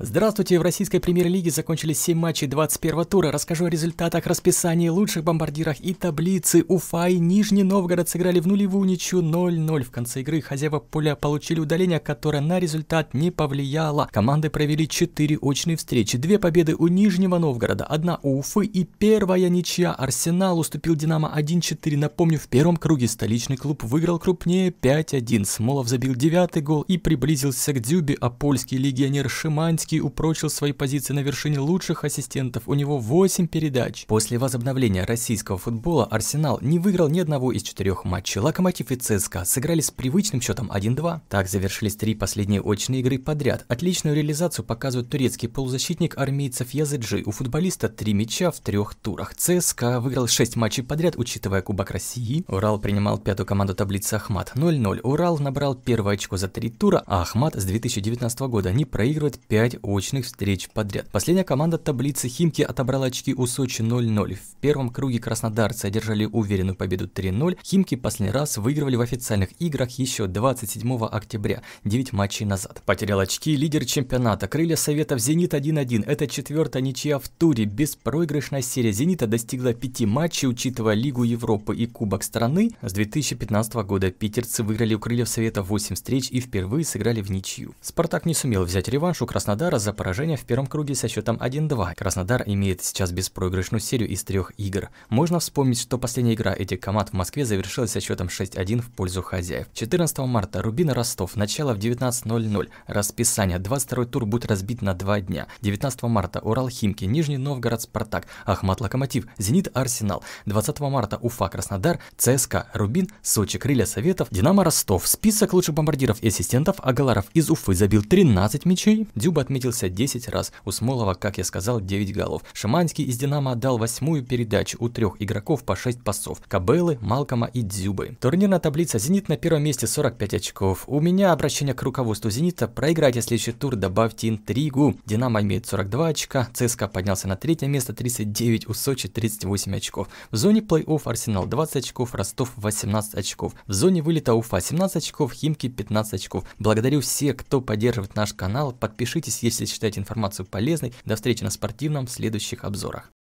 Здравствуйте, в российской премьер-лиге закончились 7 матчей 21 тура. Расскажу о результатах, расписании, лучших бомбардирах и таблице. Уфа и Нижний Новгород сыграли в нулевую ничью 0-0. В конце игры хозяева поля получили удаление, которое на результат не повлияло. Команды провели 4 очные встречи. Две победы у Нижнего Новгорода, одна у Уфы и первая ничья. Арсенал уступил Динамо 1-4. Напомню, в первом круге столичный клуб выиграл крупнее 5-1. Смолов забил девятый гол и приблизился к дзюбе, а польский легионер Шиманти Иванский упрочил свои позиции на вершине лучших ассистентов, у него 8 передач. После возобновления российского футбола Арсенал не выиграл ни одного из четырех матчей. Локомотив и ЦСКА сыграли с привычным счетом 1-2. Так завершились три последние очные игры подряд. Отличную реализацию показывает турецкий полузащитник армейцев Языджи. У футболиста три мяча в трех турах. ЦСКА выиграл 6 матчей подряд, учитывая Кубок России. Урал принимал пятую команду таблицы Ахмат 0-0. Урал набрал первое очко за три тура, а Ахмат с 2019 года не проигрывает 5 5 очных встреч подряд. Последняя команда таблицы Химки отобрала очки у Сочи 0-0. В первом круге краснодарцы одержали уверенную победу 3-0. Химки последний раз выигрывали в официальных играх еще 27 октября, 9 матчей назад. Потерял очки лидер чемпионата. Крылья Советов «Зенит» 1-1. Это четвертая ничья в туре. Беспроигрышная серия «Зенита» достигла 5 матчей, учитывая Лигу Европы и Кубок страны. С 2015 года питерцы выиграли у Крыльев Советов 8 встреч и впервые сыграли в ничью. Спартак не сумел взять реванш у Краснодара Краснодара за поражение в первом круге со счетом 1-2. Краснодар имеет сейчас беспроигрышную серию из трех игр. Можно вспомнить, что последняя игра этих команд в Москве завершилась со счетом 6-1 в пользу хозяев. 14 марта Рубин Ростов. Начало в 19.00. Расписание. 22 тур будет разбит на 2 дня. 19 марта Урал Химки, Нижний Новгород Спартак, Ахмат Локомотив, Зенит Арсенал. 20 марта Уфа Краснодар, ЦСКА, Рубин, Сочи, Крылья Советов, Динамо Ростов. Список лучших бомбардиров и ассистентов Агаларов из Уфы забил 13 мячей. Дюба отметил отметился 10 раз, у Смолова, как я сказал, 9 голов. Шиманский из «Динамо» отдал восьмую передачу у трех игроков по 6 пасов – Кабелы, Малкома и Дзюбы. Турнирная таблица «Зенит» на первом месте 45 очков. У меня обращение к руководству «Зенита» – проиграйте следующий тур, добавьте интригу. «Динамо» имеет 42 очка, ЦСКА поднялся на третье место 39, у Сочи 38 очков. В зоне плей-офф «Арсенал» 20 очков, «Ростов» 18 очков. В зоне вылета «Уфа» 17 очков, «Химки» 15 очков. Благодарю всех, кто поддерживает наш канал. Подпишитесь, если считаете информацию полезной. До встречи на спортивном в следующих обзорах.